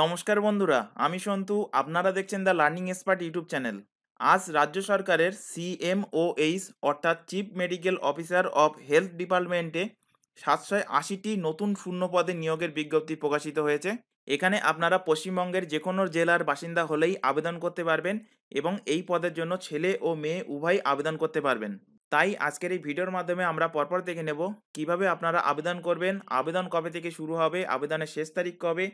নমস্কার বন্ধুরা আমি সন্তু আপনারা দেখছেন the learning expert YouTube channel আজ রাজ্য সরকারের সিএমওএইচ অর্থাৎ chief medical officer of health ডিপার্টমেন্টে সাতশো আশিটি নতুন শূন্য পদে নিয়োগের বিজ্ঞপ্তি প্রকাশিত হয়েছে এখানে আপনারা পশ্চিমবঙ্গের যে কোনো জেলার বাসিন্দা হলেই আবেদন করতে পারবেন এবং এই পদের জন্য ছেলে ও মেয়ে উভয় আবেদন করতে পারবেন তাই আজকের এই ভিডিওর মাধ্যমে আমরা পরপর দেখে নেব কিভাবে আপনারা আবেদন করবেন আবেদন কবে থেকে শুরু হবে আবেদনের শেষ তারিখ কবে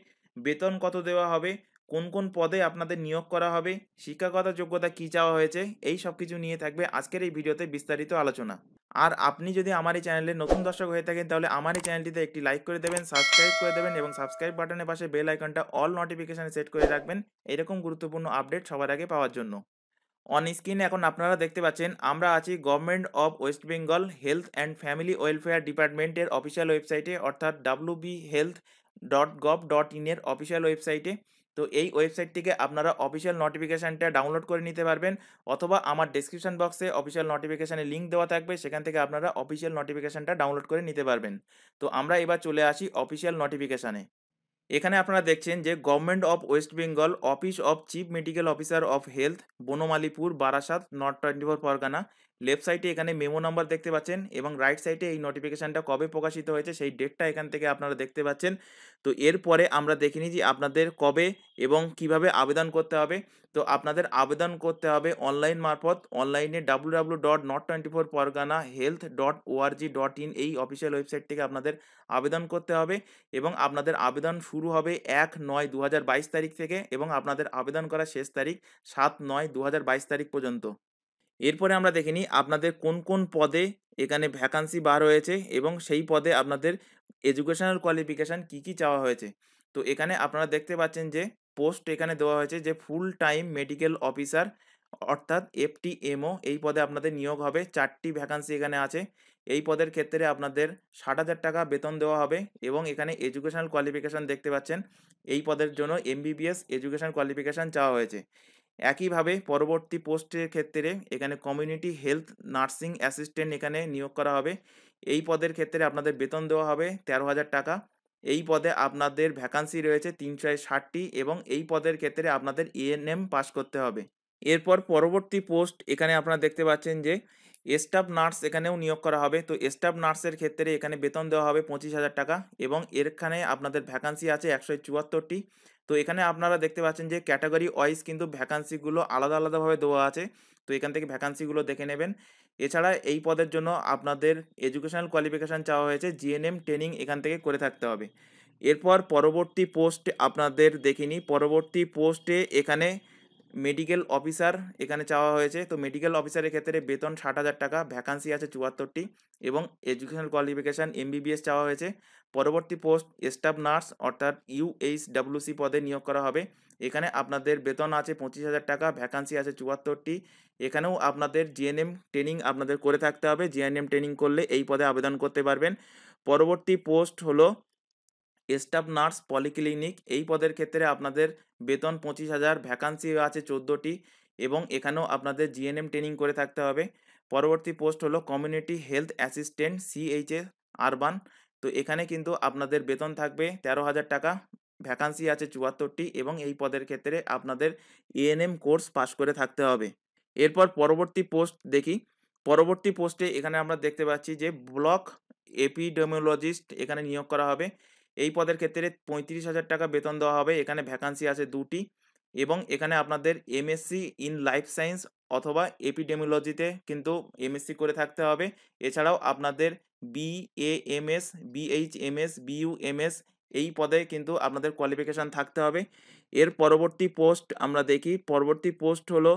বেতন কত দেওয়া হবে কোন কোন পদে আপনাদের নিয়োগ করা হবে শিক্ষাগত যোগ্যতা কি চাওয়া হয়েছে এই সব কিছু নিয়ে থাকবে আজকের এই ভিডিওতে বিস্তারিত আলোচনা আর আপনি যদি আমার এই চ্যানেলে নতুন দর্শক হয়ে থাকেন তাহলে আমার এই চ্যানেলটিতে একটি লাইক করে দেবেন সাবস্ক্রাইব করে দেবেন এবং সাবস্ক্রাইব বাটনের পাশে বেল আইকনটা অল নোটিফিকেশানে সেট করে রাখবেন এরকম গুরুত্বপূর্ণ আপডেট সবার আগে পাওয়ার জন্য অন স্ক্রিন এখন আপনারা দেখতে পাচ্ছেন আমরা আছি government of West Bengal health and family welfare ডিপার্টমেন্টের অফিসিয়াল ওয়েবসাইটে অর্থাৎ W B health dot gov dot ইনের অফিসিয়াল ওয়েবসাইটে তো এই ওয়েবসাইট থেকে আপনারা অফিসিয়াল নোটিফিকেশানটা ডাউনলোড করে নিতে পারবেন অথবা আমার ডিসক্রিপশান বক্সে অফিসিয়াল নোটিফিকেশানের লিঙ্ক দেওয়া থাকবে সেখান থেকে আপনারা অফিসিয়াল নোটিফিকেশানটা ডাউনলোড করে নিতে পারবেন তো আমরা এবার চলে আসি অফিসিয়াল নোটিফিকেশানে এখানে আপনারা দেখছেন যে government of West Bengal office of chief medical officer of health Banamalipur Barasat north twenty four Pargana left সাইডে এখানে মেমো নাম্বার দেখতে পাচ্ছেন এবং রাইট সাইডে এই নোটিফিকেশানটা কবে প্রকাশিত হয়েছে সেই ডেটটা এখান থেকে আপনারা দেখতে পাচ্ছেন তো এরপরে আমরা দেখে নিই যে আপনাদের কবে এবং কিভাবে আবেদন করতে হবে তো আপনাদের আবেদন করতে হবে অনলাইন মারফত অনলাইনে W W dot north twenty four Pargana health dot ORG dot in এই অফিসিয়াল ওয়েবসাইট থেকে আপনাদের আবেদন করতে হবে এবং আপনাদের আবেদন শুরু শুরু হবে এক নয় দু তারিখ থেকে এবং আপনাদের আবেদন করা শেষ তারিখ সাত নয় দু তারিখ পর্যন্ত এরপরে আমরা দেখে নিই আপনাদের কোন কোন পদে এখানে ভ্যাকান্সি বার হয়েছে এবং সেই পদে আপনাদের এডুকেশনাল কোয়ালিফিকেশান কী কী চাওয়া হয়েছে তো এখানে আপনারা দেখতে পাচ্ছেন যে পোস্ট এখানে দেওয়া হয়েছে যে ফুল টাইম মেডিকেল অফিসার অর্থাৎ এফটিএমও এই পদে আপনাদের নিয়োগ হবে চারটি ভ্যাকান্সি এখানে আছে এই পদের ক্ষেত্রে আপনাদের ষাট হাজার টাকা বেতন দেওয়া হবে এবং এখানে এডুকেশনাল কোয়ালিফিকেশান দেখতে পাচ্ছেন এই পদের জন্য এমবিবিএস এডুকেশান কোয়ালিফিকেশান চাওয়া হয়েছে একইভাবে পরবর্তী পোস্টের ক্ষেত্রে এখানে কমিউনিটি হেলথ নার্সিং অ্যাসিস্ট্যান্ট এখানে নিয়োগ করা হবে এই পদের ক্ষেত্রে আপনাদের বেতন দেওয়া হবে তেরো হাজার টাকা এই পদে আপনাদের ভ্যাকান্সি রয়েছে তিনশো ষাটটি এবং এই পদের ক্ষেত্রে আপনাদের এএনএম পাস করতে হবে এরপর পরবর্তী পোস্ট এখানে আপনারা দেখতে পাচ্ছেন যে স্টাফ নার্স এখানেও নিয়োগ করা হবে তো স্টাফ নার্সের ক্ষেত্রে এখানে বেতন দেওয়া হবে পঁচিশ হাজার টাকা এবং এরখানে আপনাদের ভ্যাকান্সি আছে একশো চুয়াত্তরটি তো এখানে আপনারা দেখতে পাচ্ছেন যে ক্যাটাগরি ওয়াইজ কিন্তু ভ্যাকান্সিগুলো আলাদা আলাদাভাবে দেওয়া আছে তো এখান থেকে ভ্যাকান্সিগুলো দেখে নেবেন এছাড়া এই পদের জন্য আপনাদের এডুকেশনাল কোয়ালিফিকেশান চাওয়া হয়েছে জিএনএম ট্রেনিং এখান থেকে করে থাকতে হবে এরপর পরবর্তী পোস্ট আপনাদের দেখিনি পরবর্তী পোস্টে এখানে মেডিকেল অফিসার এখানে চাওয়া হয়েছে তো মেডিকেল অফিসারের ক্ষেত্রে বেতন ষাট হাজার টাকা ভ্যাকান্সি আছে চুয়াত্তরটি এবং এডুকেশনাল কোয়ালিফিকেশান এমবিবিএস চাওয়া হয়েছে পরবর্তী পোস্ট স্টাফ নার্স অর্থাৎ ইউএইচডাব্লিউসি পদে নিয়োগ করা হবে এখানে আপনাদের বেতন আছে পঁচিশ হাজার টাকা ভ্যাকান্সি আছে চুয়াত্তরটি এখানেও আপনাদের জিএনএম ট্রেনিং আপনাদের করে থাকতে হবে জিএনএম ট্রেনিং করলে এই পদে আবেদন করতে পারবেন পরবর্তী পোস্ট হলো স্টাফ নার্স পলিক্লিনিক এই পদের ক্ষেত্রে আপনাদের বেতন পঁচিশ হাজার ভ্যাকান্সি আছে চোদ্দোটি এবং এখানেও আপনাদের জিএনএম ট্রেনিং করে থাকতে হবে পরবর্তী পোস্ট হলো community health assistant CHA urban তো এখানে কিন্তু আপনাদের বেতন থাকবে তেরো হাজার টাকা ভ্যাকান্সি আছে চুয়াত্তরটি এবং এই পদের ক্ষেত্রে আপনাদের এএনএম কোর্স পাশ করে থাকতে হবে এরপর পরবর্তী পোস্ট দেখি পরবর্তী পোস্টে এখানে আমরা দেখতে পাচ্ছি যে ব্লক এপিডেমিওলজিস্ট এখানে নিয়োগ করা হবে এই পদের ক্ষেত্রে পঁয়ত্রিশ হাজার টাকা বেতন দেওয়া হবে এখানে ভ্যাকান্সি আছে দুটি এবং এখানে আপনাদের এমএসসি ইন লাইফ সায়েন্স অথবা এপিডেমিওলজিতে কিন্তু এমএসসি করে থাকতে হবে এছাড়াও আপনাদের B A M S B H M S S এই পদে কিন্তু আপনাদের কোয়ালিফিকেশান থাকতে হবে এর পরবর্তী পোস্ট আমরা দেখি পরবর্তী পোস্ট হলো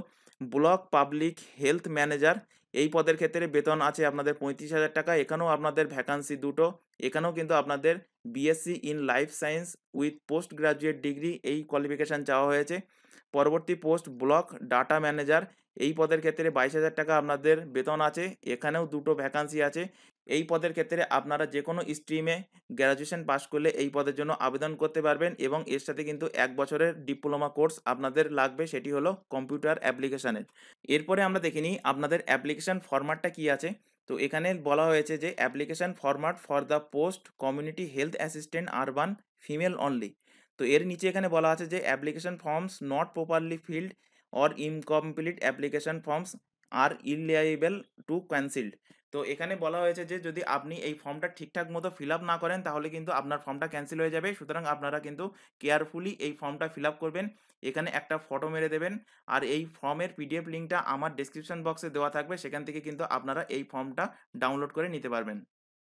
ব্লক পাবলিক হেলথ ম্যানেজার এই পদের ক্ষেত্রে বেতন আছে আপনাদের পঁয়ত্রিশ হাজার টাকা এখানেও আপনাদের ভ্যাকান্সি দুটো এখানেও কিন্তু আপনাদের BSc in life science with post graduate degree এই কোয়ালিফিকেশান চাওয়া হয়েছে পরবর্তী পোস্ট ব্লক ডাটা ম্যানেজার এই পদের ক্ষেত্রে বাইশ হাজার টাকা আপনাদের বেতন আছে এখানেও দুটো ভ্যাকান্সি আছে এই পদের ক্ষেত্রে আপনারা যে কোনো স্ট্রিমে গ্র্যাজুয়েশন পাস করলে এই পদের জন্য আবেদন করতে পারবেন এবং এর সাথে কিন্তু এক বছরের ডিপ্লোমা কোর্স আপনাদের লাগবে সেটি হলো কম্পিউটার অ্যাপ্লিকেশানের এরপরে আমরা দেখে নিই আপনাদের অ্যাপ্লিকেশান ফরম্যাটটা কি আছে তো এখানে বলা হয়েছে যে application format for the post community health assistant urban female only তো এর নিচে এখানে বলা আছে যে application forms not properly filled or incomplete application forms are liable to cancelled তো এখানে বলা হয়েছে যে যদি আপনি এই ফর্মটা ঠিকঠাক মতো ফিল আপ না করেন তাহলে কিন্তু আপনার ফর্মটা ক্যান্সেল হয়ে যাবে সুতরাং আপনারা কিন্তু কেয়ারফুলি এই ফর্মটা ফিল আপ করবেন এখানে একটা ফটো মেরে দেবেন আর এই ফর্মের পিডিএফ লিঙ্কটা আমার ডিসক্রিপশন বক্সে দেওয়া থাকবে সেখান থেকে কিন্তু আপনারা এই ফর্মটা ডাউনলোড করে নিতে পারবেন